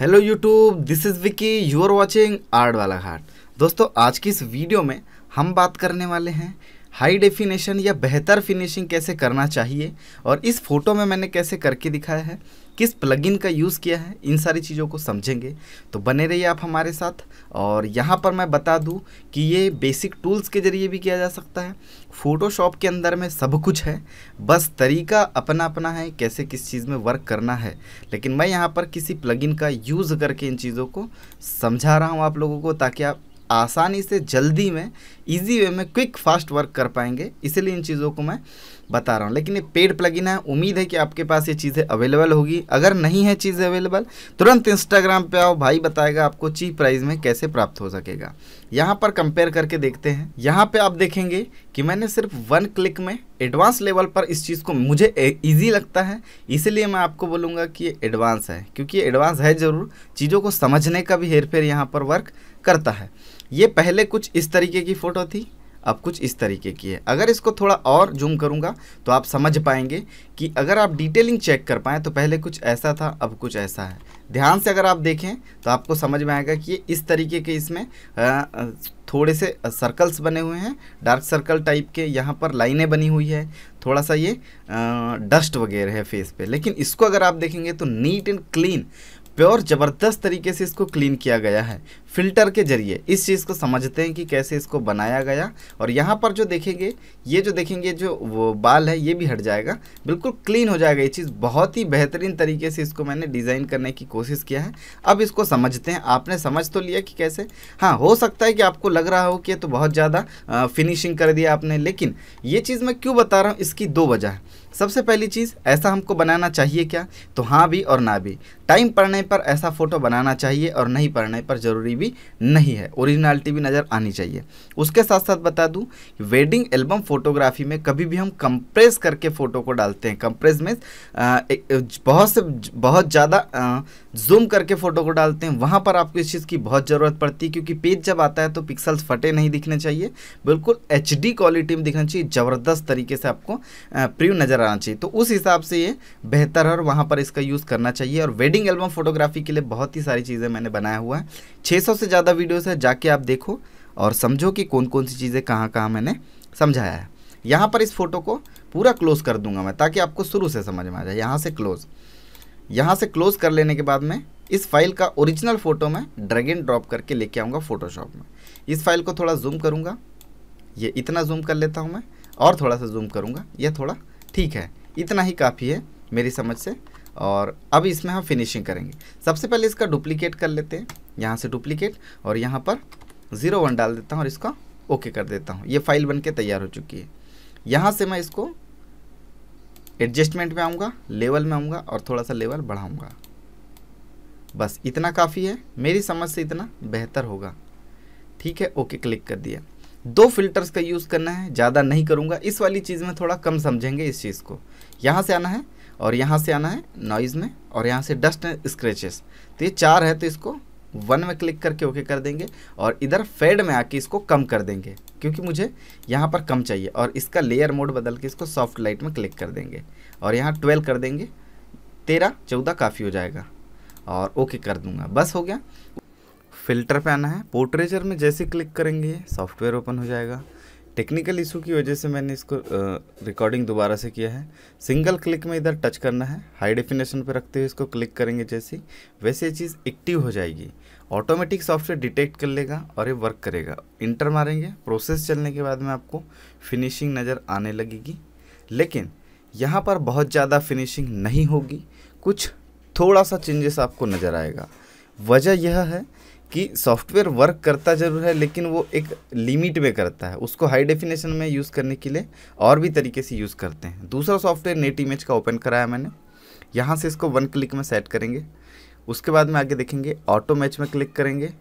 hello YouTube this is Vicky you are watching आर्ट वाला घाट दोस्तों आज की इस वीडियो में हम बात करने वाले हैं हाई डेफिनेशन या बेहतर फिनिशिंग कैसे करना चाहिए और इस फ़ोटो में मैंने कैसे करके दिखाया है किस प्लगइन का यूज़ किया है इन सारी चीज़ों को समझेंगे तो बने रहिए आप हमारे साथ और यहाँ पर मैं बता दूँ कि ये बेसिक टूल्स के ज़रिए भी किया जा सकता है फ़ोटोशॉप के अंदर में सब कुछ है बस तरीका अपना अपना है कैसे किस चीज़ में वर्क करना है लेकिन मैं यहाँ पर किसी प्लगइन का यूज़ करके इन चीज़ों को समझा रहा हूँ आप लोगों को ताकि आप आसानी से जल्दी में इजी वे में क्विक फास्ट वर्क कर पाएंगे इसलिए इन चीज़ों को मैं बता रहा हूँ लेकिन ये पेड प्लगइन है उम्मीद है कि आपके पास ये चीज़ें अवेलेबल होगी अगर नहीं है चीज़ें अवेलेबल तुरंत इंस्टाग्राम पे आओ भाई बताएगा आपको चीप प्राइस में कैसे प्राप्त हो सकेगा यहाँ पर कंपेयर करके देखते हैं यहाँ पर आप देखेंगे कि मैंने सिर्फ वन क्लिक में एडवांस लेवल पर इस चीज़ को मुझे ईजी लगता है इसलिए मैं आपको बोलूँगा कि ये एडवांस है क्योंकि एडवांस है ज़रूर चीज़ों को समझने का भी हेर फेर यहाँ पर वर्क करता है ये पहले कुछ इस तरीके की फ़ोटो थी अब कुछ इस तरीके की है अगर इसको थोड़ा और जूम करूँगा तो आप समझ पाएंगे कि अगर आप डिटेलिंग चेक कर पाएँ तो पहले कुछ ऐसा था अब कुछ ऐसा है ध्यान से अगर आप देखें तो आपको समझ में आएगा कि इस तरीके के इसमें थोड़े से सर्कल्स बने हुए हैं डार्क सर्कल टाइप के यहाँ पर लाइनें बनी हुई है थोड़ा सा ये डस्ट वगैरह है फेस पे लेकिन इसको अगर आप देखेंगे तो नीट एंड क्लीन प्योर ज़बरदस्त तरीके से इसको क्लीन किया गया है फिल्टर के जरिए इस चीज़ को समझते हैं कि कैसे इसको बनाया गया और यहाँ पर जो देखेंगे ये जो देखेंगे जो वो बाल है ये भी हट जाएगा बिल्कुल क्लीन हो जाएगा ये चीज़ बहुत ही बेहतरीन तरीके से इसको मैंने डिज़ाइन करने की कोशिश किया है अब इसको समझते हैं आपने समझ तो लिया कि कैसे हाँ हो सकता है कि आपको लग रहा हो कि तो बहुत ज़्यादा फिनिशिंग कर दिया आपने लेकिन ये चीज़ मैं क्यों बता रहा हूँ इसकी दो वजह है सबसे पहली चीज़ ऐसा हमको बनाना चाहिए क्या तो हाँ भी और ना भी टाइम पढ़ने पर ऐसा फ़ोटो बनाना चाहिए और नहीं पढ़ने पर ज़रूरी भी भी नहीं है ओरिजिनलिटी भी नज़र आनी चाहिए उसके साथ साथ बता दूँ वेडिंग एल्बम फोटोग्राफी में कभी भी हम कंप्रेस करके फ़ोटो को डालते हैं कंप्रेस में बहुत से बहुत ज़्यादा जूम करके फ़ोटो को डालते हैं वहाँ पर आपको इस चीज़ की बहुत ज़रूरत पड़ती है क्योंकि पेज जब आता है तो पिक्सल्स फटे नहीं दिखने चाहिए बिल्कुल एच क्वालिटी में दिखना चाहिए ज़बरदस्त तरीके से आपको प्रीव नज़र आना चाहिए तो उस हिसाब से ये बेहतर है और वहाँ पर इसका यूज़ करना चाहिए और वेडिंग एल्बम फोटोग्राफी के लिए बहुत ही सारी चीज़ें मैंने बनाया हुआ है छः से ज़्यादा वीडियोज़ है जाके आप देखो और समझो कि कौन कौन सी चीज़ें कहाँ कहाँ मैंने समझाया है यहाँ पर इस फोटो को पूरा क्लोज़ कर दूंगा मैं ताकि आपको शुरू से समझ में आ जाए यहाँ से क्लोज़ यहाँ से क्लोज कर लेने के बाद में इस फाइल का ओरिजिनल फ़ोटो मैं ड्रैग एंड ड्रॉप करके लेके आऊँगा फोटोशॉप में इस फाइल को थोड़ा जूम करूँगा ये इतना जूम कर लेता हूँ मैं और थोड़ा सा जूम करूँगा यह थोड़ा ठीक है इतना ही काफ़ी है मेरी समझ से और अब इसमें हम फिनिशिंग करेंगे सबसे पहले इसका डुप्लीकेट कर लेते हैं यहाँ से डुप्लीकेट और यहाँ पर ज़ीरो वन डाल देता हूँ और इसका ओके कर देता हूँ ये फाइल बन के तैयार हो चुकी है यहाँ से मैं इसको एडजस्टमेंट में आऊँगा लेवल में आऊँगा और थोड़ा सा लेवल बढ़ाऊँगा बस इतना काफ़ी है मेरी समझ से इतना बेहतर होगा ठीक है ओके क्लिक कर दिया दो फिल्टर्स का यूज़ करना है ज़्यादा नहीं करूँगा इस वाली चीज़ में थोड़ा कम समझेंगे इस चीज़ को यहाँ से आना है और यहाँ से आना है नॉइज़ में और यहाँ से डस्ट एंड स्क्रेचेस तो ये चार है तो इसको वन में क्लिक करके ओके कर देंगे और इधर फेड में आके इसको कम कर देंगे क्योंकि मुझे यहाँ पर कम चाहिए और इसका लेयर मोड बदल के इसको सॉफ्ट लाइट में क्लिक कर देंगे और यहाँ ट्वेल्व कर देंगे तेरह चौदह काफ़ी हो जाएगा और ओके कर दूंगा बस हो गया फिल्टर पे आना है पोर्ट्रेचर में जैसे क्लिक करेंगे सॉफ्टवेयर ओपन हो जाएगा टेक्निकल इशू की वजह से मैंने इसको रिकॉर्डिंग दोबारा से किया है सिंगल क्लिक में इधर टच करना है हाई डेफिनेशन पर रखते हुए इसको क्लिक करेंगे जैसे वैसे ये चीज़ एक्टिव हो जाएगी ऑटोमेटिक सॉफ्टवेयर डिटेक्ट कर लेगा और ये वर्क करेगा इंटर मारेंगे प्रोसेस चलने के बाद में आपको फिनिशिंग नज़र आने लगेगी लेकिन यहाँ पर बहुत ज़्यादा फिनिशिंग नहीं होगी कुछ थोड़ा सा चेंजेस आपको नज़र आएगा वजह यह है कि सॉफ्टवेयर वर्क करता जरूर है लेकिन वो एक लिमिट में करता है उसको हाई डेफिनेशन में यूज़ करने के लिए और भी तरीके से यूज़ करते हैं दूसरा सॉफ्टवेयर नेट इमेज का ओपन कराया मैंने यहाँ से इसको वन क्लिक में सेट करेंगे उसके बाद में आगे देखेंगे ऑटो मैच में क्लिक करेंगे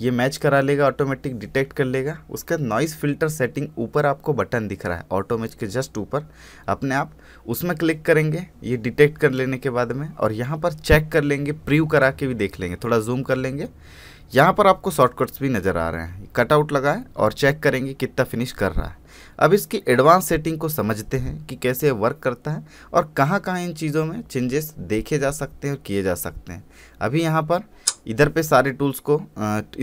ये मैच करा लेगा ऑटोमेटिक डिटेक्ट कर लेगा उसके बाद नॉइज़ फिल्टर सेटिंग ऊपर आपको बटन दिख रहा है ऑटो मैच के जस्ट ऊपर अपने आप उसमें क्लिक करेंगे ये डिटेक्ट कर लेने के बाद में और यहाँ पर चेक कर लेंगे प्रीव करा के भी देख लेंगे थोड़ा जूम कर लेंगे यहाँ पर आपको शॉर्टकट्स भी नज़र आ रहे हैं कटआउट लगाएं और चेक करेंगे कितना फिनिश कर रहा है अब इसकी एडवांस सेटिंग को समझते हैं कि कैसे वर्क करता है और कहाँ कहाँ इन चीज़ों में चेंजेस देखे जा सकते हैं और किए जा सकते हैं अभी यहाँ पर इधर पे सारे टूल्स को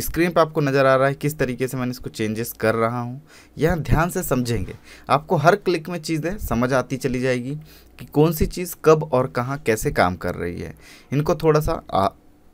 स्क्रीन पे आपको नज़र आ रहा है किस तरीके से मैंने इसको चेंजेस कर रहा हूँ यह ध्यान से समझेंगे आपको हर क्लिक में चीज़ें समझ आती चली जाएगी कि कौन सी चीज़ कब और कहाँ कैसे काम कर रही है इनको थोड़ा सा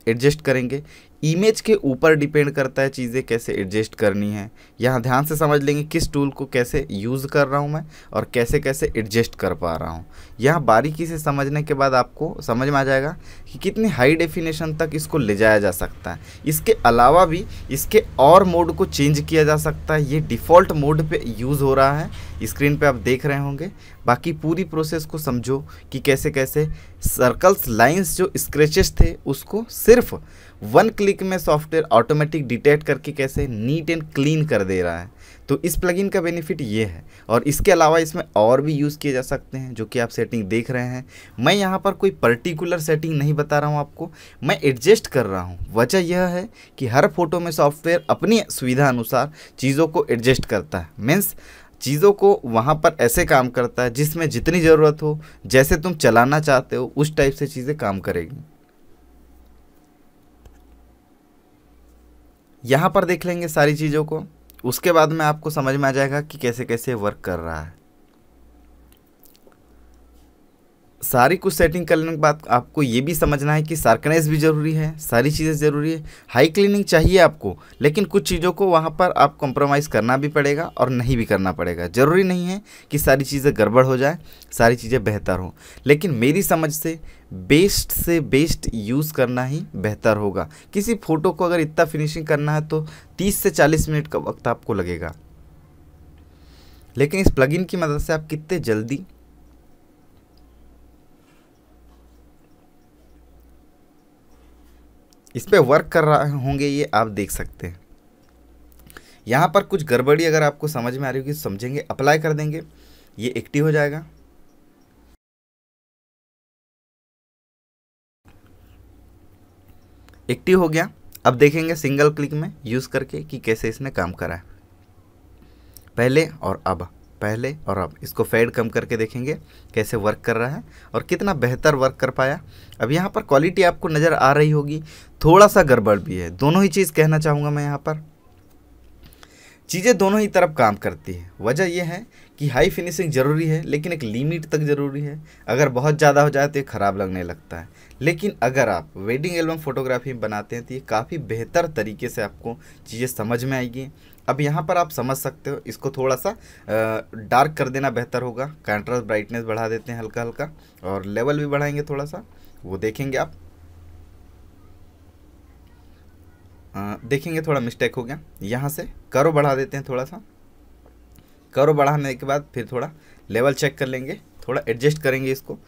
एडजस्ट करेंगे इमेज के ऊपर डिपेंड करता है चीज़ें कैसे एडजस्ट करनी है यहाँ ध्यान से समझ लेंगे किस टूल को कैसे यूज़ कर रहा हूँ मैं और कैसे कैसे एडजस्ट कर पा रहा हूँ यहाँ बारीकी से समझने के बाद आपको समझ में आ जाएगा कि कितनी हाई डेफिनेशन तक इसको ले जाया जा सकता है इसके अलावा भी इसके और मोड को चेंज किया जा सकता है ये डिफ़ॉल्ट मोड पर यूज़ हो रहा है स्क्रीन पर आप देख रहे होंगे बाकी पूरी प्रोसेस को समझो कि कैसे कैसे सर्कल्स लाइन्स जो स्क्रेचेस थे उसको सिर्फ वन क्लिक क्लिक में सॉफ्टवेयर ऑटोमेटिक डिटेक्ट करके कैसे नीट एंड क्लीन कर दे रहा है तो इस प्लगइन का बेनिफिट ये है और इसके अलावा इसमें और भी यूज़ किए जा सकते हैं जो कि आप सेटिंग देख रहे हैं मैं यहाँ पर कोई पर्टिकुलर सेटिंग नहीं बता रहा हूँ आपको मैं एडजस्ट कर रहा हूँ वजह यह है कि हर फोटो में सॉफ्टवेयर अपनी सुविधा अनुसार चीज़ों को एडजस्ट करता है मीन्स चीज़ों को वहाँ पर ऐसे काम करता है जिसमें जितनी ज़रूरत हो जैसे तुम चलाना चाहते हो उस टाइप से चीज़ें काम करेगी यहाँ पर देख लेंगे सारी चीज़ों को उसके बाद में आपको समझ में आ जाएगा कि कैसे कैसे वर्क कर रहा है सारी कुछ सेटिंग कर लेने के बाद आपको ये भी समझना है कि सार्कनाइज भी ज़रूरी है सारी चीज़ें ज़रूरी है हाई क्लीनिंग चाहिए आपको लेकिन कुछ चीज़ों को वहाँ पर आप कॉम्प्रोमाइज़ करना भी पड़ेगा और नहीं भी करना पड़ेगा ज़रूरी नहीं है कि सारी चीज़ें गड़बड़ हो जाए सारी चीज़ें बेहतर हों लेकिन मेरी समझ से बेस्ट से बेस्ट यूज़ करना ही बेहतर होगा किसी फ़ोटो को अगर इतना फिनिशिंग करना है तो तीस से चालीस मिनट का वक्त आपको लगेगा लेकिन इस प्लगइन की मदद से आप कितने जल्दी इस पर वर्क कर रहा होंगे ये आप देख सकते हैं यहाँ पर कुछ गड़बड़ी अगर आपको समझ में आ रही होगी समझेंगे अप्लाई कर देंगे ये एक्टिव हो जाएगा एक्टिव हो गया अब देखेंगे सिंगल क्लिक में यूज़ करके कि कैसे इसने काम करा है पहले और अब पहले और अब इसको फेड कम करके देखेंगे कैसे वर्क कर रहा है और कितना बेहतर वर्क कर पाया अब यहाँ पर क्वालिटी आपको नज़र आ रही होगी थोड़ा सा गड़बड़ भी है दोनों ही चीज़ कहना चाहूँगा मैं यहाँ पर चीज़ें दोनों ही तरफ काम करती हैं वजह यह है कि हाई फिनिशिंग ज़रूरी है लेकिन एक लिमिट तक ज़रूरी है अगर बहुत ज़्यादा हो जाए तो ये ख़राब लगने लगता है लेकिन अगर आप वेडिंग एल्बम फोटोग्राफी बनाते हैं तो ये काफ़ी बेहतर तरीके से आपको चीज़ें समझ में आएगी अब यहाँ पर आप समझ सकते हो इसको थोड़ा सा डार्क कर देना बेहतर होगा कंट्रास्ट ब्राइटनेस बढ़ा देते हैं हल्का हल्का और लेवल भी बढ़ाएंगे थोड़ा सा वो देखेंगे आप आ, देखेंगे थोड़ा मिस्टेक हो गया यहाँ से करो बढ़ा देते हैं थोड़ा सा करो बढ़ाने के बाद फिर थोड़ा लेवल चेक कर लेंगे थोड़ा एडजस्ट करेंगे इसको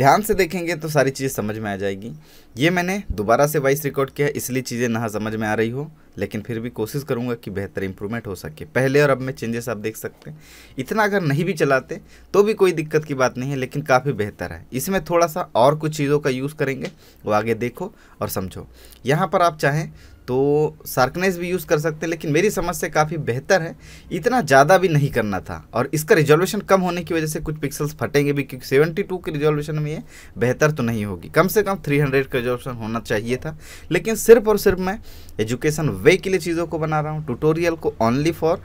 ध्यान से देखेंगे तो सारी चीज़ें समझ में आ जाएगी ये मैंने दोबारा से वॉइस रिकॉर्ड किया इसलिए चीज़ें ना समझ में आ रही हो लेकिन फिर भी कोशिश करूँगा कि बेहतर इंप्रूवमेंट हो सके पहले और अब में चेंजेस आप देख सकते हैं इतना अगर नहीं भी चलाते तो भी कोई दिक्कत की बात नहीं है लेकिन काफ़ी बेहतर है इसमें थोड़ा सा और कुछ चीज़ों का यूज़ करेंगे वो आगे देखो और समझो यहाँ पर आप चाहें तो शार्कनेस भी यूज़ कर सकते हैं लेकिन मेरी समझ से काफ़ी बेहतर है इतना ज़्यादा भी नहीं करना था और इसका रिजोल्यूशन कम होने की वजह से कुछ पिक्सल्स फटेंगे भी क्योंकि सेवेंटी टू के रिजोल्यूशन में ये बेहतर तो नहीं होगी कम से कम थ्री हंड्रेड का रिजोल्यूशन होना चाहिए था लेकिन सिर्फ और सिर्फ मैं एजुकेशन वे के लिए चीज़ों को बना रहा हूँ ट्यूटोरियल को ओनली फॉर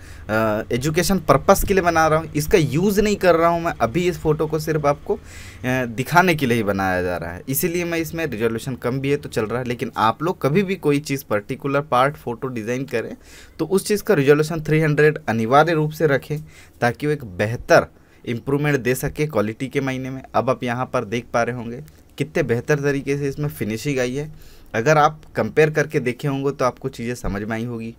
एजुकेशन पर्पज़ के लिए बना रहा हूँ इसका यूज़ नहीं कर रहा हूँ मैं अभी इस फ़ोटो को सिर्फ आपको दिखाने के लिए ही बनाया जा रहा है इसीलिए मैं इसमें रिजोल्यूशन कम भी है तो चल रहा है लेकिन आप लोग कभी भी कोई चीज़ पर्टी पर्टिकुलर पार्ट फोटो डिज़ाइन करें तो उस चीज़ का रिजोल्यूशन 300 अनिवार्य रूप से रखें ताकि वो एक बेहतर इम्प्रूवमेंट दे सके क्वालिटी के मायने में अब आप यहाँ पर देख पा रहे होंगे कितने बेहतर तरीके से इसमें फिनिशिंग आई है अगर आप कंपेयर करके देखे होंगे तो आपको चीज़ें समझ में आई होगी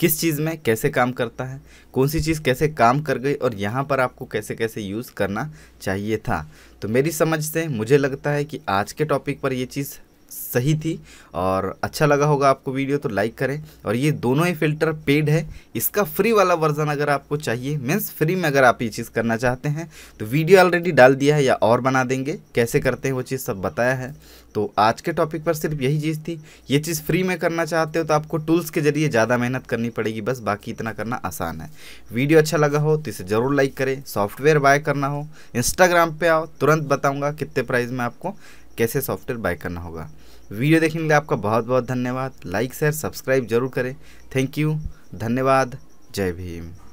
किस चीज़ में कैसे काम करता है कौन सी चीज़ कैसे काम कर गई और यहाँ पर आपको कैसे कैसे यूज़ करना चाहिए था तो मेरी समझ से मुझे लगता है कि आज के टॉपिक पर ये चीज़ सही थी और अच्छा लगा होगा आपको वीडियो तो लाइक करें और ये दोनों ही फ़िल्टर पेड है इसका फ्री वाला वर्जन अगर आपको चाहिए मीन्स फ्री में अगर आप ये चीज़ करना चाहते हैं तो वीडियो ऑलरेडी डाल दिया है या और बना देंगे कैसे करते हैं वो चीज़ सब बताया है तो आज के टॉपिक पर सिर्फ यही चीज़ थी ये चीज़ फ्री में करना चाहते हो तो आपको टूल्स के जरिए ज़्यादा मेहनत करनी पड़ेगी बस बाकी इतना करना आसान है वीडियो अच्छा लगा हो तो इसे ज़रूर लाइक करें सॉफ्टवेयर बाय करना हो इंस्टाग्राम पर आओ तुरंत बताऊँगा कितने प्राइस में आपको कैसे सॉफ्टवेयर बाय करना होगा वीडियो देखने के लिए आपका बहुत बहुत धन्यवाद लाइक शेयर सब्सक्राइब जरूर करें थैंक यू धन्यवाद जय भीम